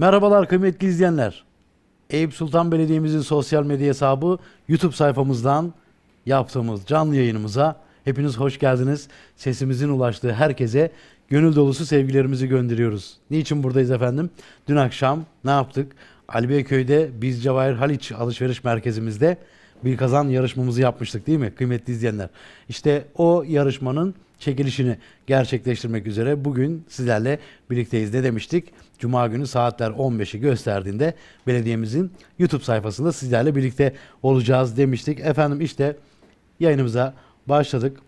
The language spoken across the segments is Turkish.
Merhabalar kıymetli izleyenler. Eyüp Sultan Belediye'mizin sosyal medya hesabı YouTube sayfamızdan yaptığımız canlı yayınımıza hepiniz hoş geldiniz. Sesimizin ulaştığı herkese gönül dolusu sevgilerimizi gönderiyoruz. Niçin buradayız efendim? Dün akşam ne yaptık? Alibeköy'de Biz Cevahir Haliç alışveriş merkezimizde bir kazan yarışmamızı yapmıştık değil mi kıymetli izleyenler? İşte o yarışmanın çekilişini gerçekleştirmek üzere bugün sizlerle birlikteyiz de demiştik. Cuma günü saatler 15'i gösterdiğinde belediyemizin YouTube sayfasında sizlerle birlikte olacağız demiştik. Efendim işte yayınımıza başladık.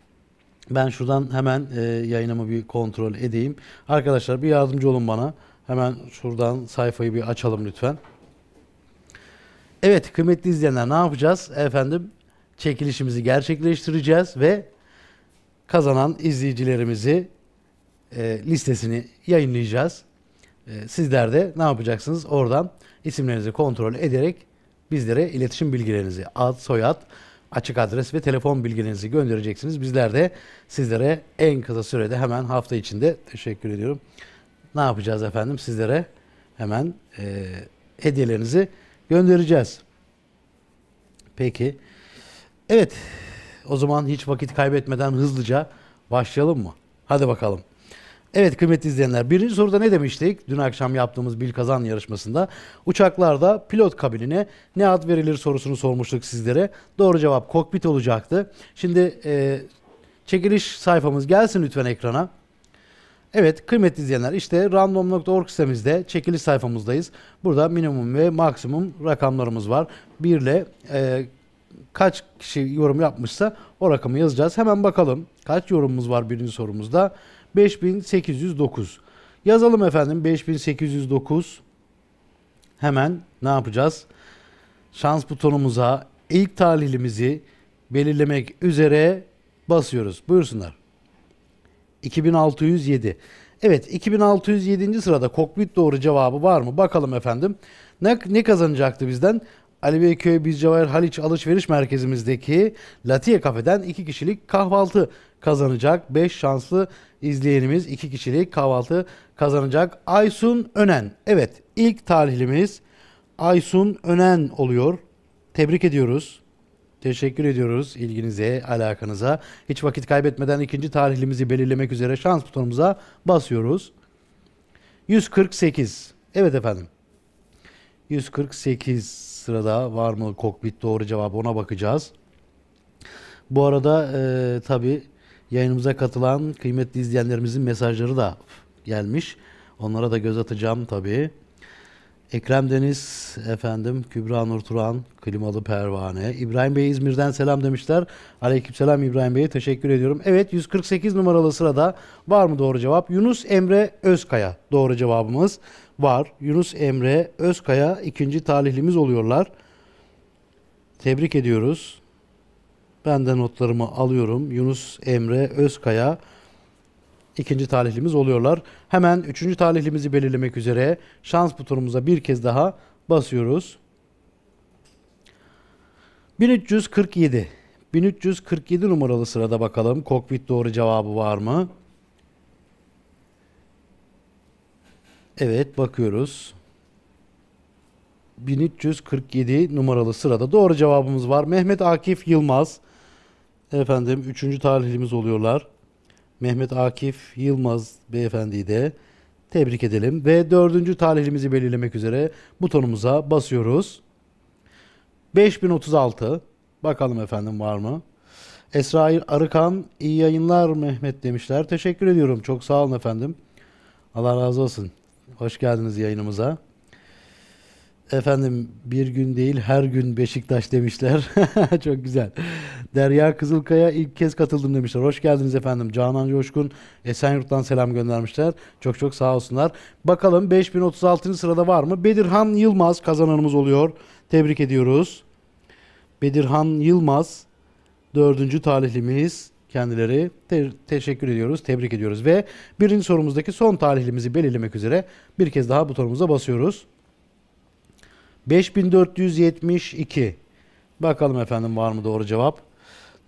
Ben şuradan hemen e, yayınımı bir kontrol edeyim. Arkadaşlar bir yardımcı olun bana. Hemen şuradan sayfayı bir açalım lütfen. Evet kıymetli izleyenler ne yapacağız? Efendim çekilişimizi gerçekleştireceğiz ve kazanan izleyicilerimizi e, listesini yayınlayacağız. E, sizler de ne yapacaksınız? Oradan isimlerinizi kontrol ederek bizlere iletişim bilgilerinizi, ad, soyad, açık adres ve telefon bilgilerinizi göndereceksiniz. Bizler de sizlere en kısa sürede hemen hafta içinde teşekkür ediyorum. Ne yapacağız efendim? Sizlere hemen e, hediyelerinizi göndereceğiz. Peki. Evet o zaman hiç vakit kaybetmeden hızlıca başlayalım mı? Hadi bakalım. Evet kıymetli izleyenler birinci soruda ne demiştik? Dün akşam yaptığımız bil kazan yarışmasında uçaklarda pilot kabinine ne ad verilir sorusunu sormuştuk sizlere. Doğru cevap kokpit olacaktı. Şimdi e, çekiliş sayfamız gelsin lütfen ekrana. Evet kıymetli izleyenler işte random.org sitemizde çekiliş sayfamızdayız. Burada minimum ve maksimum rakamlarımız var. 1 ile e, kaç kişi yorum yapmışsa o rakamı yazacağız. Hemen bakalım kaç yorumumuz var birinci sorumuzda. 5809. Yazalım efendim 5809. Hemen ne yapacağız? Şans butonumuza ilk talihlimizi belirlemek üzere basıyoruz. Buyursunlar. 2607. Evet 2607. sırada kokpit doğru cevabı var mı? Bakalım efendim. Ne, ne kazanacaktı bizden? Alibeyköy Beyköy Bizcevahir Haliç Alışveriş Merkezimizdeki Latiye Kafe'den iki kişilik kahvaltı kazanacak. 5 şanslı izleyenimiz iki kişilik kahvaltı kazanacak. Aysun Önen. Evet ilk talihlimiz Aysun Önen oluyor. Tebrik ediyoruz. Teşekkür ediyoruz ilginize, alakanıza. Hiç vakit kaybetmeden ikinci talihlimizi belirlemek üzere şans butonumuza basıyoruz. 148. Evet efendim. 148 sırada var mı kokpit doğru cevap ona bakacağız. Bu arada e, tabii yayınımıza katılan kıymetli izleyenlerimizin mesajları da gelmiş. Onlara da göz atacağım tabi. Ekrem Deniz, efendim Kübra Nur Turan, Klimalı Pervane. İbrahim Bey İzmir'den selam demişler. Aleykümselam İbrahim Bey'e teşekkür ediyorum. Evet 148 numaralı sırada var mı doğru cevap? Yunus Emre Özkaya doğru cevabımız var. Yunus Emre Özkaya ikinci talihlimiz oluyorlar. Tebrik ediyoruz. Ben de notlarımı alıyorum. Yunus Emre Özkaya ikinci talihlimiz oluyorlar. Hemen üçüncü talihlimizi belirlemek üzere şans butonumuza bir kez daha basıyoruz. 1347 1347 numaralı sırada bakalım kokpit doğru cevabı var mı? Evet bakıyoruz. 1347 numaralı sırada doğru cevabımız var. Mehmet Akif Yılmaz. Efendim 3. talihimiz oluyorlar. Mehmet Akif Yılmaz beyefendiyi de tebrik edelim. Ve 4. talihimizi belirlemek üzere butonumuza basıyoruz. 5036. Bakalım efendim var mı? Esrail Arıkan iyi yayınlar Mehmet demişler. Teşekkür ediyorum. Çok sağ olun efendim. Allah razı olsun. Hoş geldiniz yayınımıza. Efendim bir gün değil her gün Beşiktaş demişler. Çok güzel. Derya Kızılkaya ilk kez katıldım demişler. Hoş geldiniz efendim. Canan Coşkun Esenyurt'tan selam göndermişler. Çok çok sağ olsunlar. Bakalım 5036. sırada var mı? Bedirhan Yılmaz kazananımız oluyor. Tebrik ediyoruz. Bedirhan Yılmaz dördüncü talihlimiz kendileri te- teşekkür ediyoruz, tebrik ediyoruz ve birinci sorumuzdaki son talihlimizi belirlemek üzere bir kez daha butonumuza basıyoruz. 5472 Bakalım efendim var mı doğru cevap?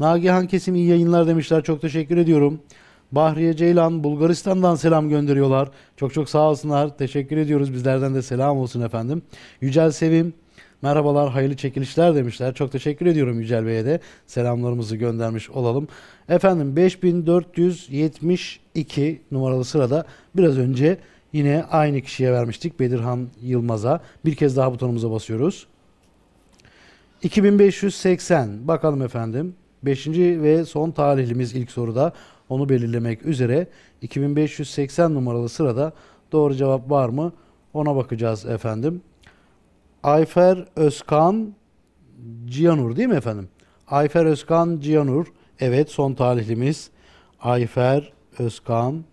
Nagihan Kesim iyi yayınlar demişler. Çok teşekkür ediyorum. Bahriye Ceylan Bulgaristan'dan selam gönderiyorlar. Çok çok sağ olsunlar. Teşekkür ediyoruz. Bizlerden de selam olsun efendim. Yücel Sevim Merhabalar, hayırlı çekilişler demişler. Çok teşekkür ediyorum Yücel Bey'e de. Selamlarımızı göndermiş olalım. Efendim 5472 numaralı sırada biraz önce yine aynı kişiye vermiştik. Bedirhan Yılmaz'a. Bir kez daha butonumuza basıyoruz. 2580 bakalım efendim. Beşinci ve son talihlimiz ilk soruda onu belirlemek üzere 2580 numaralı sırada doğru cevap var mı ona bakacağız efendim. Ayfer Özkan Cihanur değil mi efendim? Ayfer Özkan Cihanur. Evet son talihlimiz Ayfer Özkan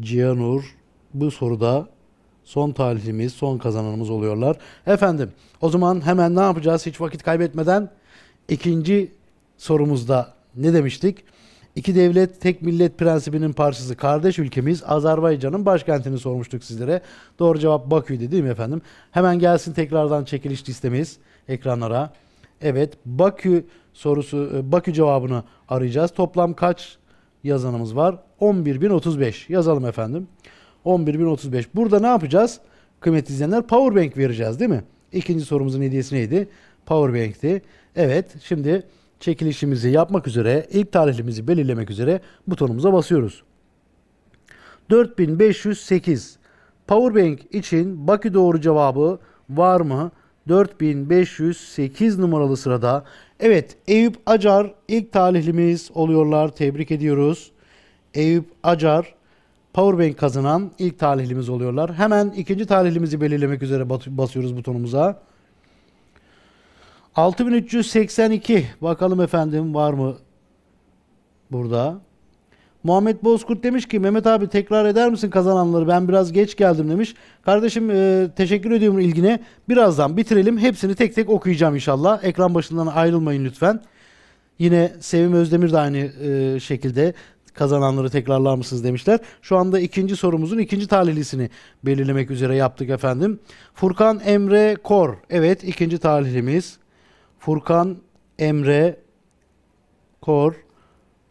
Cihanur. Bu soruda son talihlimiz, son kazananımız oluyorlar. Efendim o zaman hemen ne yapacağız hiç vakit kaybetmeden? ikinci sorumuzda ne demiştik? İki devlet, tek millet prensibinin parçası kardeş ülkemiz Azerbaycan'ın başkentini sormuştuk sizlere. Doğru cevap Bakü'ydü değil mi efendim? Hemen gelsin tekrardan çekiliş listemiz ekranlara. Evet Bakü sorusu, e, Bakü cevabını arayacağız. Toplam kaç yazanımız var? 11.035 yazalım efendim. 11.035. Burada ne yapacağız? Kıymetli izleyenler powerbank vereceğiz değil mi? İkinci sorumuzun hediyesi neydi? Powerbank'ti. Evet şimdi çekilişimizi yapmak üzere ilk tarihlimizi belirlemek üzere butonumuza basıyoruz. 4508 Powerbank için Bakü doğru cevabı var mı? 4508 numaralı sırada. Evet Eyüp Acar ilk talihlimiz oluyorlar. Tebrik ediyoruz. Eyüp Acar Powerbank kazanan ilk talihlimiz oluyorlar. Hemen ikinci talihlimizi belirlemek üzere basıyoruz butonumuza. 6382 bakalım efendim var mı burada? Muhammed Bozkurt demiş ki Mehmet abi tekrar eder misin kazananları ben biraz geç geldim demiş. Kardeşim e, teşekkür ediyorum ilgine. Birazdan bitirelim hepsini tek tek okuyacağım inşallah. Ekran başından ayrılmayın lütfen. Yine Sevim Özdemir de aynı e, şekilde kazananları tekrarlar mısınız demişler. Şu anda ikinci sorumuzun ikinci talihlisini belirlemek üzere yaptık efendim. Furkan Emre Kor evet ikinci talihlimiz. Furkan, Emre, Kor,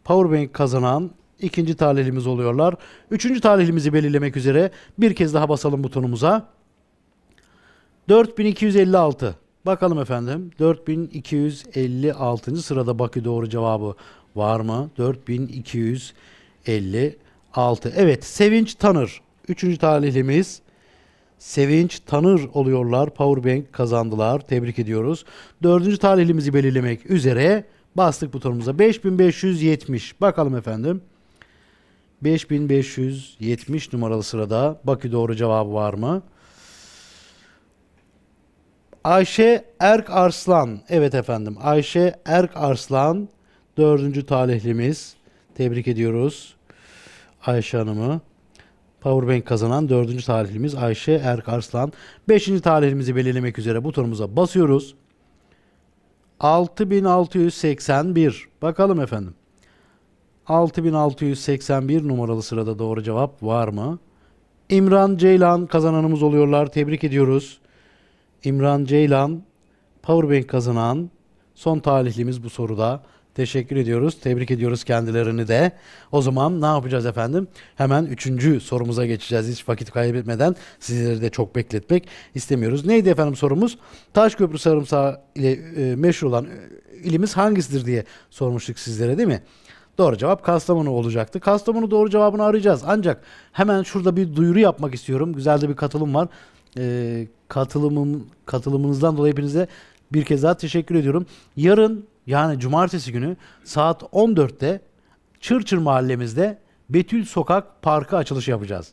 Powerbank kazanan ikinci talihlimiz oluyorlar. Üçüncü talihlimizi belirlemek üzere bir kez daha basalım butonumuza. 4256. Bakalım efendim. 4256. sırada Bakü doğru cevabı var mı? 4256. Evet, Sevinç Tanır. Üçüncü talihlimiz. Sevinç Tanır oluyorlar. Powerbank kazandılar. Tebrik ediyoruz. Dördüncü talihlimizi belirlemek üzere bastık butonumuza. 5570. Bakalım efendim. 5570 numaralı sırada. Bakü doğru cevabı var mı? Ayşe Erk Arslan. Evet efendim. Ayşe Erk Arslan dördüncü talihlimiz. Tebrik ediyoruz Ayşe Hanım'ı. Powerbank kazanan 4. talihimiz Ayşe Erkarslan. Arslan. 5. talihimizi belirlemek üzere butonumuza basıyoruz. 6681. Bakalım efendim. 6681 numaralı sırada doğru cevap var mı? İmran Ceylan kazananımız oluyorlar. Tebrik ediyoruz. İmran Ceylan Powerbank kazanan son talihimiz bu soruda. Teşekkür ediyoruz. Tebrik ediyoruz kendilerini de. O zaman ne yapacağız efendim? Hemen üçüncü sorumuza geçeceğiz. Hiç vakit kaybetmeden sizleri de çok bekletmek istemiyoruz. Neydi efendim sorumuz? Taşköprü sarımsağı ile e, meşhur olan e, ilimiz hangisidir diye sormuştuk sizlere değil mi? Doğru cevap Kastamonu olacaktı. Kastamonu doğru cevabını arayacağız. Ancak hemen şurada bir duyuru yapmak istiyorum. Güzel de bir katılım var. Ee, katılımım, katılımınızdan dolayı hepinize bir kez daha teşekkür ediyorum. Yarın yani cumartesi günü saat 14'te Çırçır mahallemizde Betül Sokak Parkı açılışı yapacağız.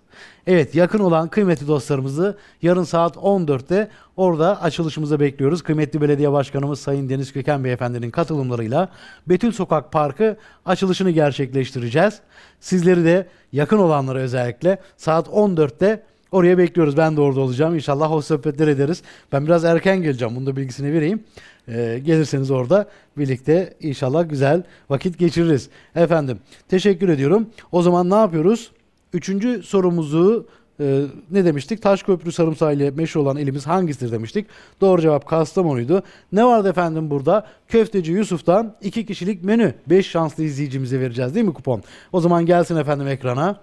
Evet yakın olan kıymetli dostlarımızı yarın saat 14'te orada açılışımıza bekliyoruz. Kıymetli Belediye Başkanımız Sayın Deniz Köken Beyefendinin katılımlarıyla Betül Sokak Parkı açılışını gerçekleştireceğiz. Sizleri de yakın olanlara özellikle saat 14'te Oraya bekliyoruz. Ben de orada olacağım. İnşallah o sohbetler ederiz. Ben biraz erken geleceğim. Bunu da bilgisini vereyim. Ee, gelirseniz orada birlikte inşallah güzel vakit geçiririz. Efendim teşekkür ediyorum. O zaman ne yapıyoruz? Üçüncü sorumuzu ee, ne demiştik? Taşköprü sarımsağı ile meşhur olan ilimiz hangisidir demiştik. Doğru cevap Kastamonu'ydu. Ne vardı efendim burada? Köfteci Yusuf'tan iki kişilik menü. Beş şanslı izleyicimize vereceğiz değil mi kupon? O zaman gelsin efendim ekrana.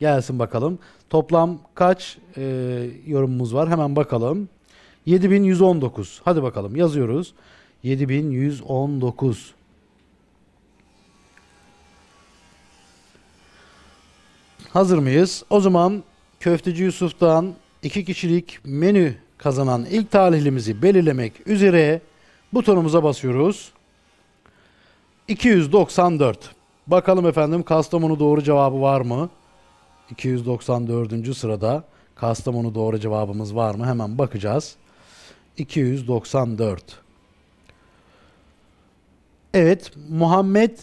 Gelsin bakalım. Toplam kaç e, yorumumuz var? Hemen bakalım. 7119. Hadi bakalım yazıyoruz. 7119. Hazır mıyız? O zaman Köfteci Yusuf'tan iki kişilik menü kazanan ilk talihlimizi belirlemek üzere butonumuza basıyoruz. 294. Bakalım efendim Kastamonu doğru cevabı var mı? 294. sırada Kastamonu doğru cevabımız var mı? Hemen bakacağız. 294. Evet, Muhammed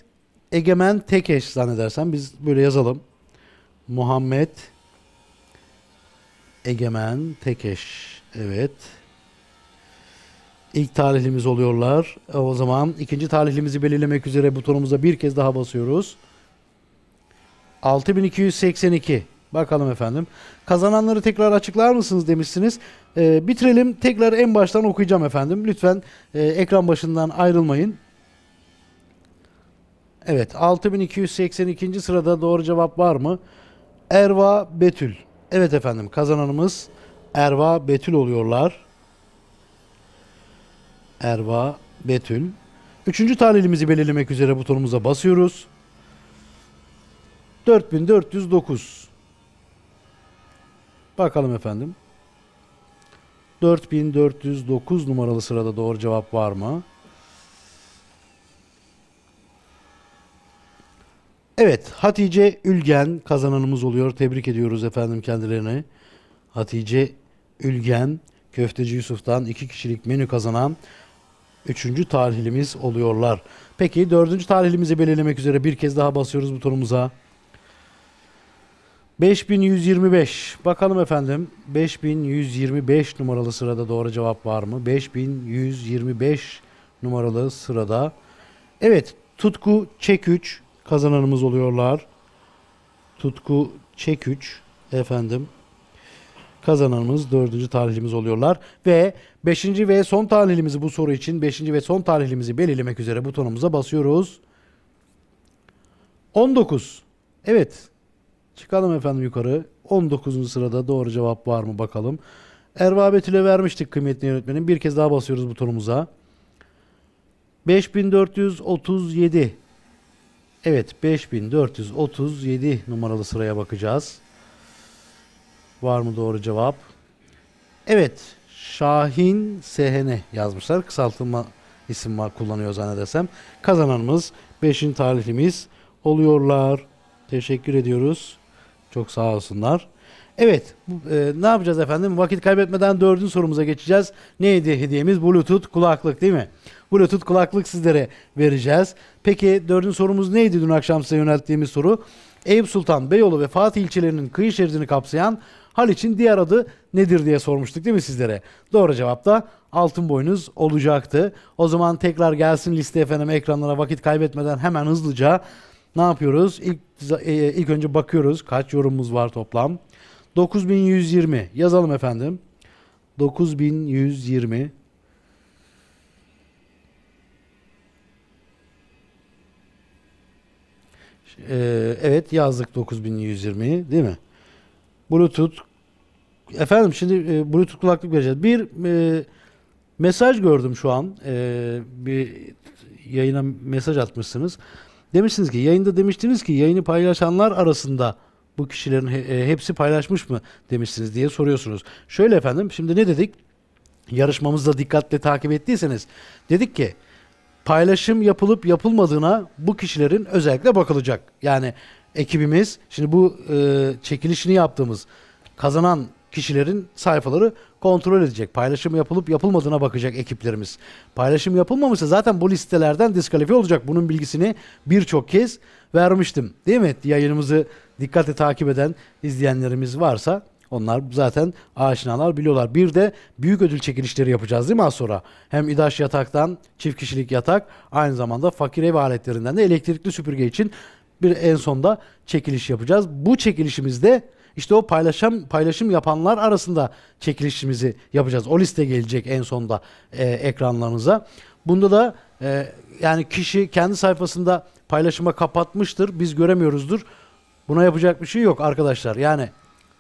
Egemen Tekeş zannedersen biz böyle yazalım. Muhammed Egemen Tekeş. Evet. İlk talihlimiz oluyorlar. O zaman ikinci talihlimizi belirlemek üzere butonumuza bir kez daha basıyoruz. 6282. Bakalım efendim. Kazananları tekrar açıklar mısınız demişsiniz. E, bitirelim. Tekrar en baştan okuyacağım efendim. Lütfen e, ekran başından ayrılmayın. Evet 6282. sırada doğru cevap var mı? Erva Betül. Evet efendim kazananımız Erva Betül oluyorlar. Erva Betül. Üçüncü talihimizi belirlemek üzere butonumuza basıyoruz. 4409. Bakalım efendim. 4409 numaralı sırada doğru cevap var mı? Evet, Hatice Ülgen kazananımız oluyor. Tebrik ediyoruz efendim kendilerini. Hatice Ülgen Köfteci Yusuf'tan iki kişilik menü kazanan üçüncü tarihlimiz oluyorlar. Peki dördüncü tarihlimizi belirlemek üzere bir kez daha basıyoruz butonumuza. 5125. Bakalım efendim. 5125 numaralı sırada doğru cevap var mı? 5125 numaralı sırada. Evet, Tutku Çeküç kazananımız oluyorlar. Tutku Çeküç efendim kazananımız dördüncü talihlimiz oluyorlar. Ve beşinci ve son talihlimizi bu soru için beşinci ve son talihlimizi belirlemek üzere butonumuza basıyoruz. 19. Evet Çıkalım efendim yukarı. 19. sırada doğru cevap var mı bakalım. Erva Betül'e vermiştik kıymetli yönetmenim. Bir kez daha basıyoruz butonumuza. 5437. Evet 5437 numaralı sıraya bakacağız. Var mı doğru cevap? Evet Şahin Sehene yazmışlar. Kısaltılma isim var, kullanıyor zannedersem. Kazananımız 5'in talihlimiz oluyorlar. Teşekkür ediyoruz. Çok sağ olsunlar. Evet, e, ne yapacağız efendim? Vakit kaybetmeden dördüncü sorumuza geçeceğiz. Neydi hediyemiz? Bluetooth kulaklık değil mi? Bluetooth kulaklık sizlere vereceğiz. Peki dördüncü sorumuz neydi dün akşam size yönelttiğimiz soru? Eyüp Sultan, Beyoğlu ve Fatih ilçelerinin kıyı şeridini kapsayan Haliç'in diğer adı nedir diye sormuştuk değil mi sizlere? Doğru cevap da altın boynuz olacaktı. O zaman tekrar gelsin liste efendim ekranlara vakit kaybetmeden hemen hızlıca ne yapıyoruz? İlk, e, ilk önce bakıyoruz kaç yorumumuz var toplam. 9120 yazalım efendim. 9120 ee, evet yazdık 9120'yi değil mi? Bluetooth efendim şimdi e, Bluetooth kulaklık vereceğiz. Bir e, mesaj gördüm şu an. E, bir yayına mesaj atmışsınız. Demişsiniz ki yayında demiştiniz ki yayını paylaşanlar arasında bu kişilerin e, hepsi paylaşmış mı demişsiniz diye soruyorsunuz. Şöyle efendim şimdi ne dedik? Yarışmamızda dikkatle takip ettiyseniz dedik ki paylaşım yapılıp yapılmadığına bu kişilerin özellikle bakılacak. Yani ekibimiz şimdi bu e, çekilişini yaptığımız kazanan kişilerin sayfaları kontrol edecek. Paylaşım yapılıp yapılmadığına bakacak ekiplerimiz. Paylaşım yapılmamışsa zaten bu listelerden diskalifiye olacak. Bunun bilgisini birçok kez vermiştim. Değil mi? Yayınımızı dikkatle takip eden izleyenlerimiz varsa onlar zaten aşinalar biliyorlar. Bir de büyük ödül çekilişleri yapacağız değil mi az sonra? Hem İdaş yataktan çift kişilik yatak aynı zamanda fakir ev aletlerinden de elektrikli süpürge için bir en sonda çekiliş yapacağız. Bu çekilişimizde işte o paylaşım paylaşım yapanlar arasında çekilişimizi yapacağız. O liste gelecek en sonda e, ekranlarınıza. Bunda da e, yani kişi kendi sayfasında paylaşıma kapatmıştır. Biz göremiyoruzdur. Buna yapacak bir şey yok arkadaşlar. Yani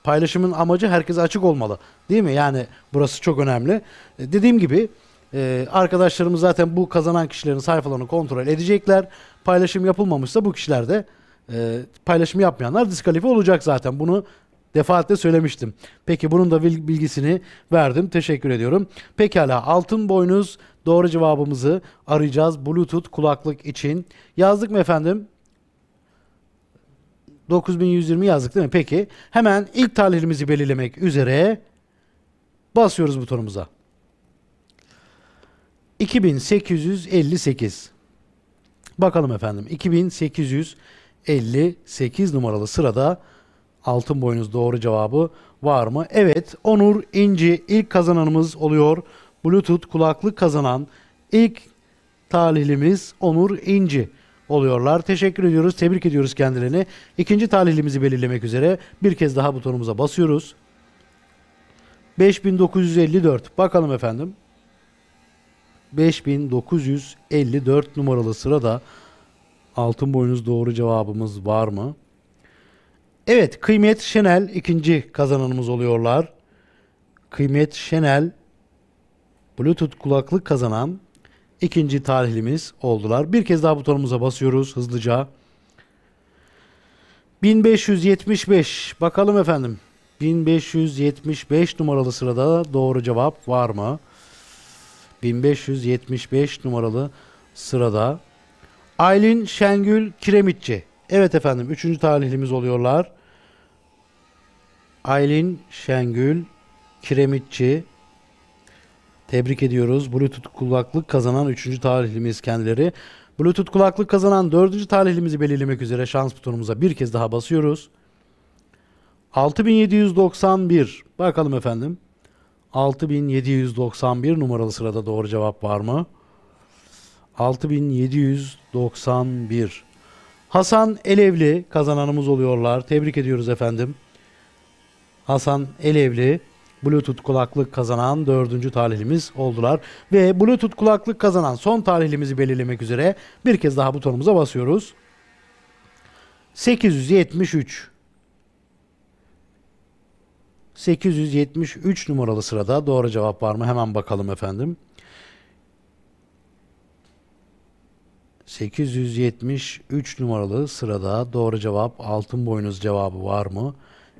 paylaşımın amacı herkese açık olmalı. Değil mi? Yani burası çok önemli. E, dediğim gibi ee, arkadaşlarımız zaten bu kazanan kişilerin sayfalarını kontrol edecekler. Paylaşım yapılmamışsa bu kişiler de e, paylaşım yapmayanlar diskalifi olacak zaten. Bunu defaatle söylemiştim. Peki bunun da bilgisini verdim. Teşekkür ediyorum. Pekala altın boynuz doğru cevabımızı arayacağız. Bluetooth kulaklık için. Yazdık mı efendim? 9120 yazdık değil mi? Peki. Hemen ilk tarihimizi belirlemek üzere basıyoruz butonumuza. 2858. Bakalım efendim. 2858 numaralı sırada Altın boynuz doğru cevabı var mı? Evet Onur İnci ilk kazananımız oluyor. Bluetooth kulaklık kazanan ilk talihlimiz Onur İnci oluyorlar. Teşekkür ediyoruz, tebrik ediyoruz kendilerini. İkinci talihlimizi belirlemek üzere bir kez daha butonumuza basıyoruz. 5954 bakalım efendim. 5954 numaralı sırada altın boynuz doğru cevabımız var mı? Evet, Kıymet Şenel ikinci kazananımız oluyorlar. Kıymet Şenel Bluetooth kulaklık kazanan ikinci talihlimiz oldular. Bir kez daha butonumuza basıyoruz hızlıca. 1575 bakalım efendim. 1575 numaralı sırada doğru cevap var mı? 1575 numaralı sırada Aylin Şengül Kiremitçi Evet efendim üçüncü talihlimiz oluyorlar. Aylin Şengül Kiremitçi tebrik ediyoruz. Bluetooth kulaklık kazanan üçüncü talihlimiz kendileri. Bluetooth kulaklık kazanan dördüncü talihlimizi belirlemek üzere şans butonumuza bir kez daha basıyoruz. 6791 bakalım efendim. 6791 numaralı sırada doğru cevap var mı? 6791 Hasan Elevli kazananımız oluyorlar. Tebrik ediyoruz efendim. Hasan Elevli Bluetooth kulaklık kazanan dördüncü talihlimiz oldular. Ve Bluetooth kulaklık kazanan son talihlimizi belirlemek üzere bir kez daha butonumuza basıyoruz. 873 873 numaralı sırada doğru cevap var mı? Hemen bakalım efendim. 873 numaralı sırada doğru cevap altın boynuz cevabı var mı?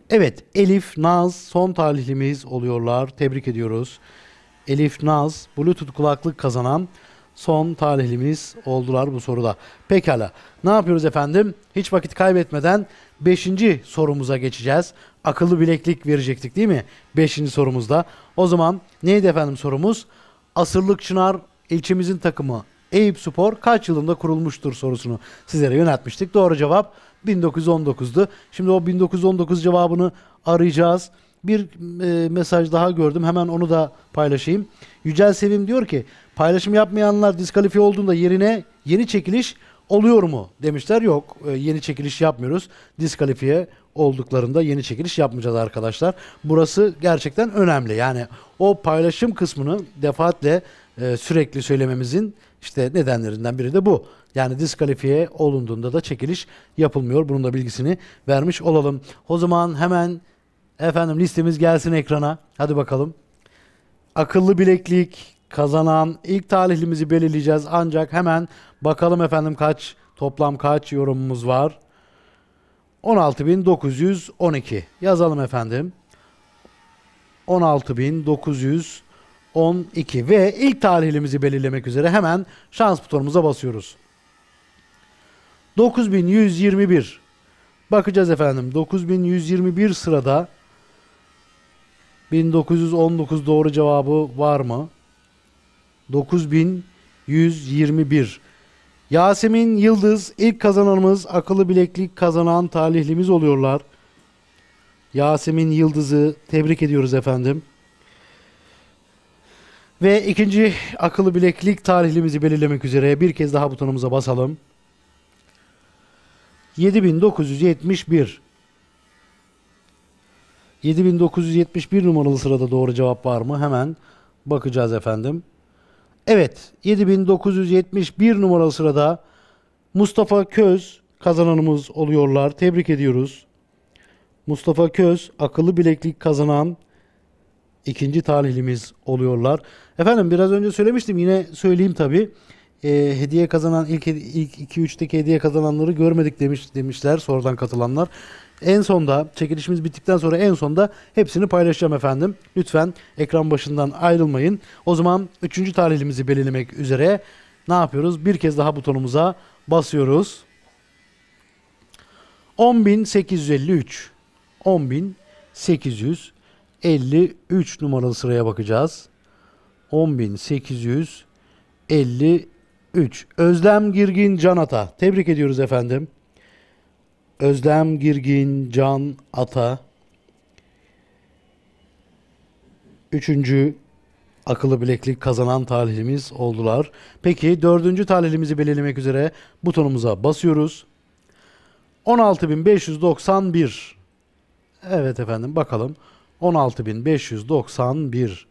Evet Elif, Naz son talihlimiz oluyorlar. Tebrik ediyoruz. Elif, Naz Bluetooth kulaklık kazanan son talihlimiz oldular bu soruda. Pekala ne yapıyoruz efendim? Hiç vakit kaybetmeden 5. sorumuza geçeceğiz. Akıllı bileklik verecektik değil mi? 5. sorumuzda. O zaman neydi efendim sorumuz? Asırlık Çınar ilçemizin takımı Eyüp Spor kaç yılında kurulmuştur sorusunu sizlere yöneltmiştik. Doğru cevap 1919'du. Şimdi o 1919 cevabını arayacağız. Bir e, mesaj daha gördüm. Hemen onu da paylaşayım. Yücel Sevim diyor ki paylaşım yapmayanlar diskalifiye olduğunda yerine yeni çekiliş oluyor mu demişler. Yok e, yeni çekiliş yapmıyoruz. Diskalifiye olduklarında yeni çekiliş yapmayacağız arkadaşlar. Burası gerçekten önemli. Yani o paylaşım kısmını defaatle e, sürekli söylememizin işte nedenlerinden biri de bu. Yani diskalifiye olunduğunda da çekiliş yapılmıyor. Bunun da bilgisini vermiş olalım. O zaman hemen efendim listemiz gelsin ekrana. Hadi bakalım. Akıllı bileklik kazanan ilk talihlimizi belirleyeceğiz. Ancak hemen bakalım efendim kaç toplam kaç yorumumuz var. 16.912 yazalım efendim. 16.912 12 ve ilk talihlimizi belirlemek üzere hemen şans butonumuza basıyoruz. 9121 Bakacağız efendim 9121 sırada 1919 doğru cevabı var mı? 9121 Yasemin Yıldız ilk kazananımız akıllı bileklik kazanan talihlimiz oluyorlar. Yasemin Yıldız'ı tebrik ediyoruz efendim. Ve ikinci akıllı bileklik tarihimizi belirlemek üzere bir kez daha butonumuza basalım. 7971 7971 numaralı sırada doğru cevap var mı? Hemen bakacağız efendim. Evet 7971 numaralı sırada Mustafa Köz kazananımız oluyorlar. Tebrik ediyoruz. Mustafa Köz akıllı bileklik kazanan ikinci talihlimiz oluyorlar. Efendim biraz önce söylemiştim yine söyleyeyim tabi. E, ee, hediye kazanan ilk ilk 2 3'teki hediye kazananları görmedik demiş demişler Sonradan katılanlar. En sonda çekilişimiz bittikten sonra en sonda hepsini paylaşacağım efendim. Lütfen ekran başından ayrılmayın. O zaman 3. talihlimizi belirlemek üzere ne yapıyoruz? Bir kez daha butonumuza basıyoruz. 10853 10853 53 numaralı sıraya bakacağız. 10853. Özlem Girgin Can Ata. Tebrik ediyoruz efendim. Özlem Girgin Can Ata. Üçüncü akıllı bileklik kazanan talihlimiz oldular. Peki dördüncü talihlimizi belirlemek üzere butonumuza basıyoruz. 16.591 Evet efendim bakalım. 16591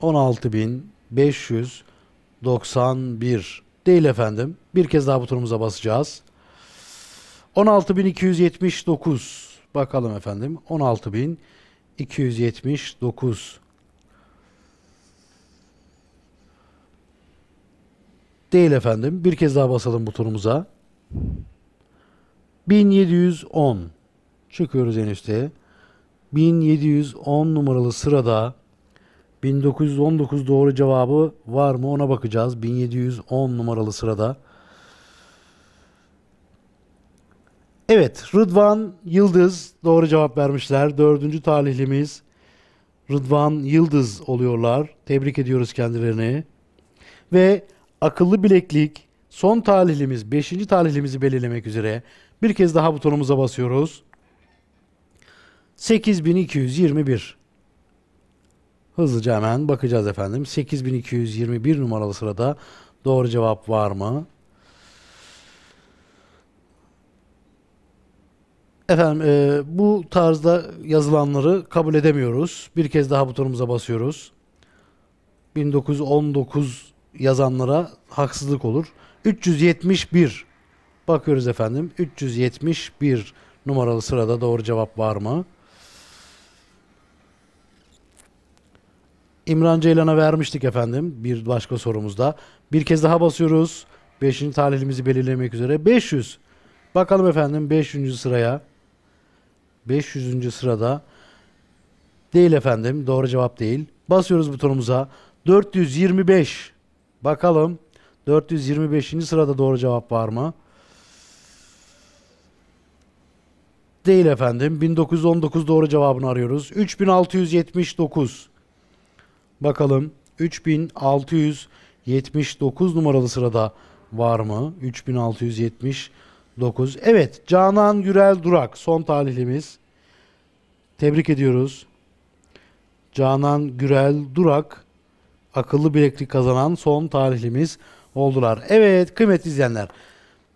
16591 değil efendim. Bir kez daha butonumuza basacağız. 16279 bakalım efendim. 16279 değil efendim. Bir kez daha basalım butonumuza. 1710 çıkıyoruz en üste. 1710 numaralı sırada 1919 doğru cevabı var mı ona bakacağız. 1710 numaralı sırada. Evet Rıdvan Yıldız doğru cevap vermişler. Dördüncü talihlimiz Rıdvan Yıldız oluyorlar. Tebrik ediyoruz kendilerini. Ve akıllı bileklik son talihlimiz beşinci talihlimizi belirlemek üzere bir kez daha butonumuza basıyoruz. 8221. Hızlıca hemen bakacağız efendim. 8221 numaralı sırada doğru cevap var mı? Efendim e, bu tarzda yazılanları kabul edemiyoruz. Bir kez daha butonumuza basıyoruz. 1919 yazanlara haksızlık olur. 371 Bakıyoruz efendim 371 numaralı sırada doğru cevap var mı? İmran Ceylan'a vermiştik efendim bir başka sorumuzda. Bir kez daha basıyoruz. Beşinci talihlimizi belirlemek üzere. 500. Bakalım efendim 500. sıraya. 500. sırada. Değil efendim. Doğru cevap değil. Basıyoruz butonumuza. 425. Bakalım 425. sırada doğru cevap var mı? Değil efendim. 1919 doğru cevabını arıyoruz. 3679. Bakalım 3679 numaralı sırada var mı? 3679. Evet, Canan Gürel Durak son talihlimiz. Tebrik ediyoruz. Canan Gürel Durak akıllı bileklik kazanan son talihlimiz oldular. Evet kıymetli izleyenler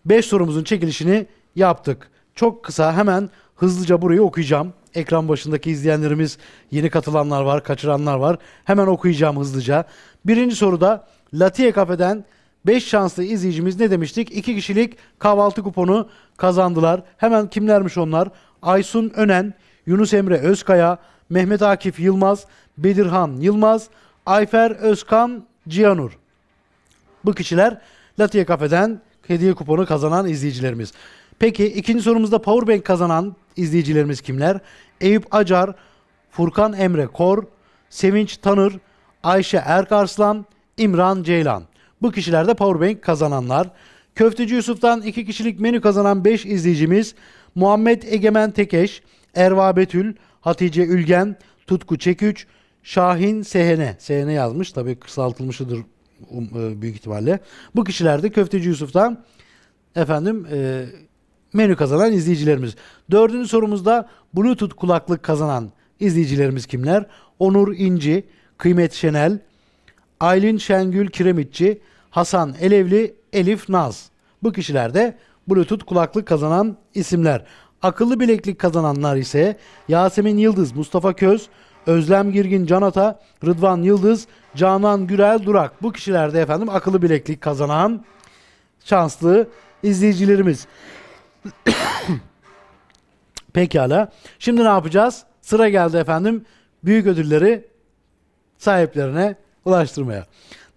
5 sorumuzun çekilişini yaptık. Çok kısa hemen hızlıca burayı okuyacağım. Ekran başındaki izleyenlerimiz, yeni katılanlar var, kaçıranlar var. Hemen okuyacağım hızlıca. Birinci soruda Latiye Kafe'den 5 şanslı izleyicimiz ne demiştik? 2 kişilik kahvaltı kuponu kazandılar. Hemen kimlermiş onlar? Aysun Önen, Yunus Emre Özkaya, Mehmet Akif Yılmaz, Bedirhan Yılmaz, Ayfer Özkan Cihanur. Bu kişiler Latiye Kafe'den hediye kuponu kazanan izleyicilerimiz. Peki ikinci sorumuzda Powerbank kazanan izleyicilerimiz kimler? Eyüp Acar, Furkan Emre Kor, Sevinç Tanır, Ayşe Erkarslan, İmran Ceylan. Bu kişiler de Powerbank kazananlar. Köfteci Yusuf'tan iki kişilik menü kazanan 5 izleyicimiz Muhammed Egemen Tekeş, Erva Betül, Hatice Ülgen, Tutku Çeküç, Şahin Sehene. Sehene yazmış tabii kısaltılmışıdır um, e, büyük ihtimalle. Bu kişiler de Köfteci Yusuf'tan efendim e, menü kazanan izleyicilerimiz. Dördüncü sorumuzda Bluetooth kulaklık kazanan izleyicilerimiz kimler? Onur İnci, Kıymet Şenel, Aylin Şengül Kiremitçi, Hasan Elevli, Elif Naz. Bu kişiler de Bluetooth kulaklık kazanan isimler. Akıllı bileklik kazananlar ise Yasemin Yıldız, Mustafa Köz, Özlem Girgin Canata, Rıdvan Yıldız, Canan Gürel Durak. Bu kişilerde efendim akıllı bileklik kazanan şanslı izleyicilerimiz. Pekala. Şimdi ne yapacağız? Sıra geldi efendim büyük ödülleri sahiplerine ulaştırmaya.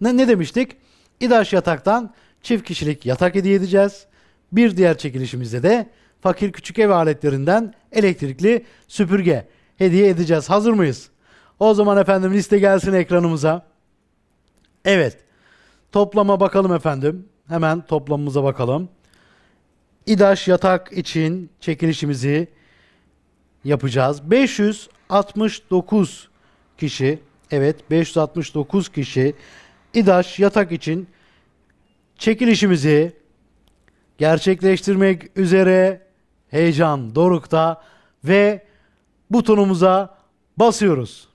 Ne, ne demiştik? İdaş yataktan çift kişilik yatak hediye edeceğiz. Bir diğer çekilişimizde de fakir küçük ev aletlerinden elektrikli süpürge hediye edeceğiz. Hazır mıyız? O zaman efendim liste gelsin ekranımıza. Evet. Toplama bakalım efendim. Hemen toplamımıza bakalım. İdaş yatak için çekilişimizi yapacağız. 569 kişi, evet 569 kişi İdaş yatak için çekilişimizi gerçekleştirmek üzere heyecan dorukta ve butonumuza basıyoruz.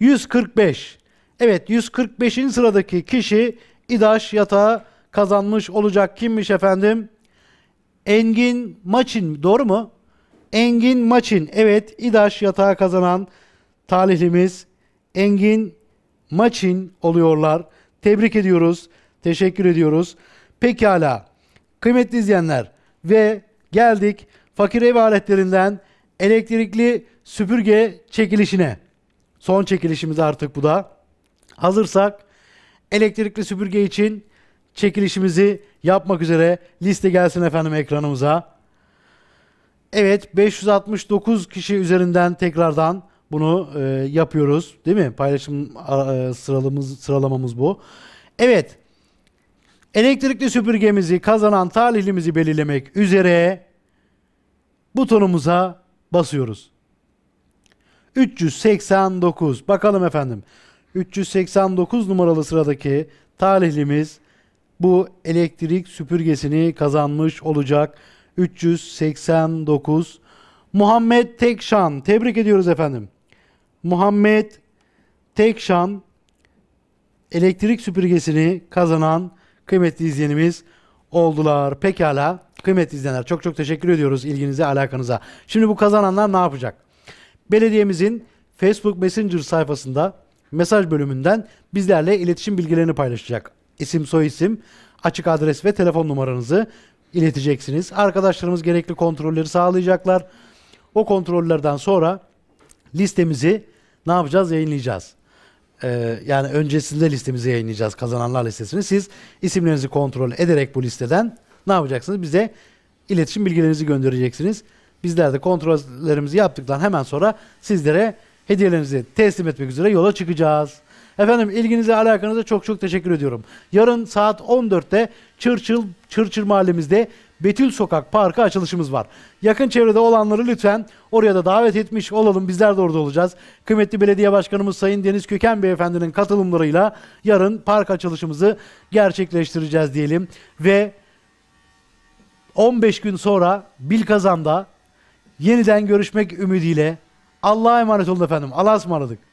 145. Evet 145'in sıradaki kişi İdaş yatağı kazanmış olacak. Kimmiş efendim? Engin Maçin doğru mu? Engin Maçin. Evet İdaş yatağı kazanan talihimiz Engin Maçin oluyorlar. Tebrik ediyoruz. Teşekkür ediyoruz. Pekala. Kıymetli izleyenler ve geldik fakir ev aletlerinden elektrikli süpürge çekilişine. Son çekilişimiz artık bu da. Hazırsak elektrikli süpürge için çekilişimizi yapmak üzere liste gelsin efendim ekranımıza. Evet 569 kişi üzerinden tekrardan bunu e, yapıyoruz değil mi? Paylaşım e, sıralımız sıralamamız bu. Evet. Elektrikli süpürgemizi kazanan talihlimizi belirlemek üzere butonumuza basıyoruz. 389. Bakalım efendim. 389 numaralı sıradaki talihlimiz bu elektrik süpürgesini kazanmış olacak. 389 Muhammed Tekşan tebrik ediyoruz efendim. Muhammed Tekşan elektrik süpürgesini kazanan kıymetli izleyenimiz oldular. Pekala kıymetli izleyenler çok çok teşekkür ediyoruz ilginize alakanıza. Şimdi bu kazananlar ne yapacak? Belediyemizin Facebook Messenger sayfasında mesaj bölümünden bizlerle iletişim bilgilerini paylaşacak isim soyisim, açık adres ve telefon numaranızı ileteceksiniz. Arkadaşlarımız gerekli kontrolleri sağlayacaklar. O kontrollerden sonra listemizi ne yapacağız? Yayınlayacağız. Ee, yani öncesinde listemizi yayınlayacağız kazananlar listesini. Siz isimlerinizi kontrol ederek bu listeden ne yapacaksınız? Bize iletişim bilgilerinizi göndereceksiniz. Bizler de kontrollerimizi yaptıktan hemen sonra sizlere hediyelerinizi teslim etmek üzere yola çıkacağız. Efendim ilginize alakanıza çok çok teşekkür ediyorum. Yarın saat 14'te Çırçıl, Çırçıl mahallemizde Betül Sokak Parkı açılışımız var. Yakın çevrede olanları lütfen oraya da davet etmiş olalım. Bizler de orada olacağız. Kıymetli Belediye Başkanımız Sayın Deniz Köken Beyefendinin katılımlarıyla yarın park açılışımızı gerçekleştireceğiz diyelim. Ve 15 gün sonra Bilkazan'da yeniden görüşmek ümidiyle Allah'a emanet olun efendim. Allah'a ısmarladık.